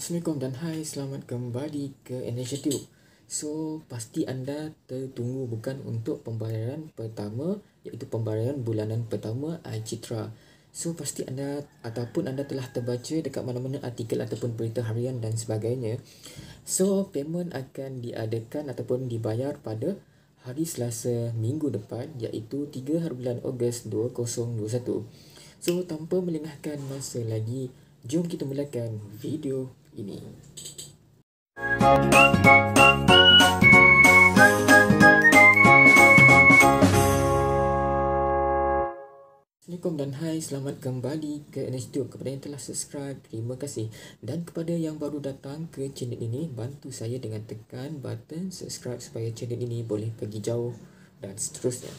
Assalamualaikum dan hai selamat kembali ke Energy Tube. So pasti anda tertunggu bukan untuk pembayaran pertama iaitu pembayaran bulanan pertama iCitra. So pasti anda ataupun anda telah terbaca dekat mana-mana artikel ataupun berita harian dan sebagainya. So payment akan diadakan ataupun dibayar pada hari Selasa minggu depan iaitu 3 hari bulan Ogos 2021. So tanpa melengahkan masa lagi, jom kita mulakan video ini. Assalamualaikum dan hai selamat kembali ke NSTU kepada yang telah subscribe terima kasih dan kepada yang baru datang ke channel ini bantu saya dengan tekan button subscribe supaya channel ini boleh pergi jauh dan seterusnya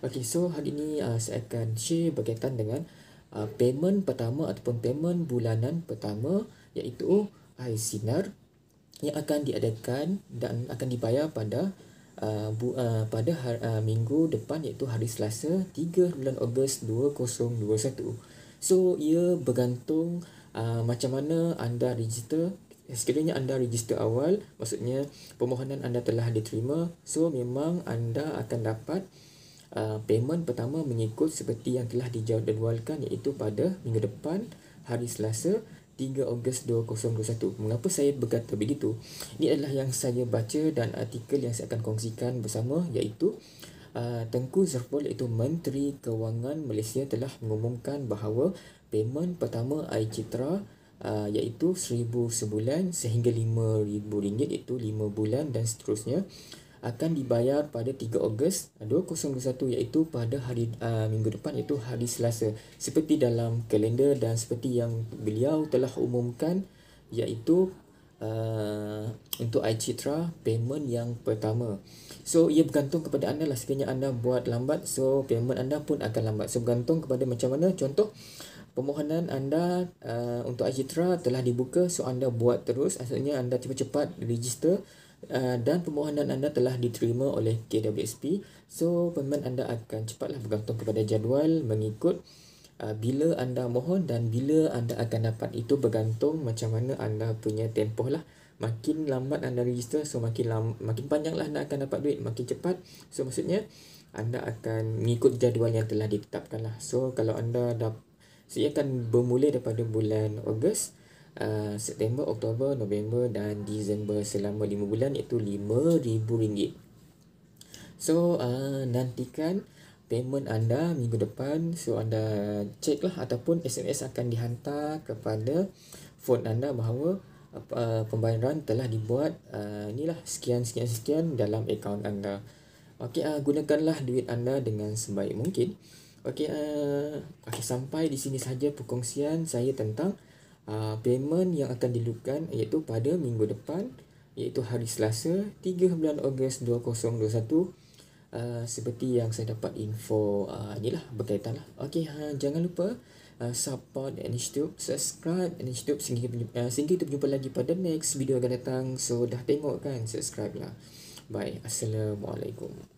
Okey, so hari ini uh, saya akan share berkaitan dengan uh, payment pertama ataupun payment bulanan pertama iaitu air sinar yang akan diadakan dan akan dibayar pada Uh, uh, pada hari, uh, minggu depan iaitu hari Selasa 3 Ogos 2021 So ia bergantung uh, macam mana anda register Sekiranya anda register awal Maksudnya permohonan anda telah diterima So memang anda akan dapat uh, payment pertama mengikut seperti yang telah dijadualkan Iaitu pada minggu depan hari Selasa 3 Ogos 2021. Mengapa saya berkata begitu? Ini adalah yang saya baca dan artikel yang saya akan kongsikan bersama iaitu uh, Tengku Zerpol itu Menteri Kewangan Malaysia telah mengumumkan bahawa payment pertama iCitra uh, iaitu 1000 sebulan sehingga 5000 ringgit iaitu 5 bulan dan seterusnya akan dibayar pada 3 Ogos 2021 eh, iaitu pada hari uh, minggu depan iaitu hari Selasa seperti dalam kalender dan seperti yang beliau telah umumkan iaitu uh, untuk iCitra payment yang pertama. So ia bergantung kepada anda lah sekiranya anda buat lambat so payment anda pun akan lambat. So bergantung kepada macam mana contoh pemohonan anda uh, untuk iCitra telah dibuka so anda buat terus asalnya anda cepat-cepat register Uh, dan permohonan anda telah diterima oleh KWSP. So, permohonan anda akan cepatlah bergantung kepada jadual mengikut uh, bila anda mohon dan bila anda akan dapat itu bergantung macam mana anda punya tempoh lah. Makin lambat anda register, so makin lam, makin panjanglah anda akan dapat duit, makin cepat. So, maksudnya anda akan mengikut jadual yang telah ditetapkan lah. So, kalau anda dah, saya akan bermula daripada bulan Ogos, Eh, September, Oktober, November dan Disember selama 5 bulan iaitu RM5,000. So, uh, nantikan payment anda minggu depan. So, anda check lah ataupun SMS akan dihantar kepada phone anda bahawa uh, pembayaran telah dibuat uh, inilah sekian-sekian-sekian dalam akaun anda. Okey, uh, gunakanlah duit anda dengan sebaik mungkin. Okey, uh, okay, sampai di sini saja perkongsian saya tentang Ah, payment yang akan dilakukan iaitu pada minggu depan iaitu hari Selasa 13 Ogos 2021 uh, ah, seperti yang saya dapat info uh, inilah berkaitan lah. Okey, ha, jangan lupa uh, support Anishtube, subscribe Anishtube sehingga, uh, sehingga kita berjumpa lagi pada next video akan datang. So, dah tengok kan subscribe lah. Bye. Assalamualaikum.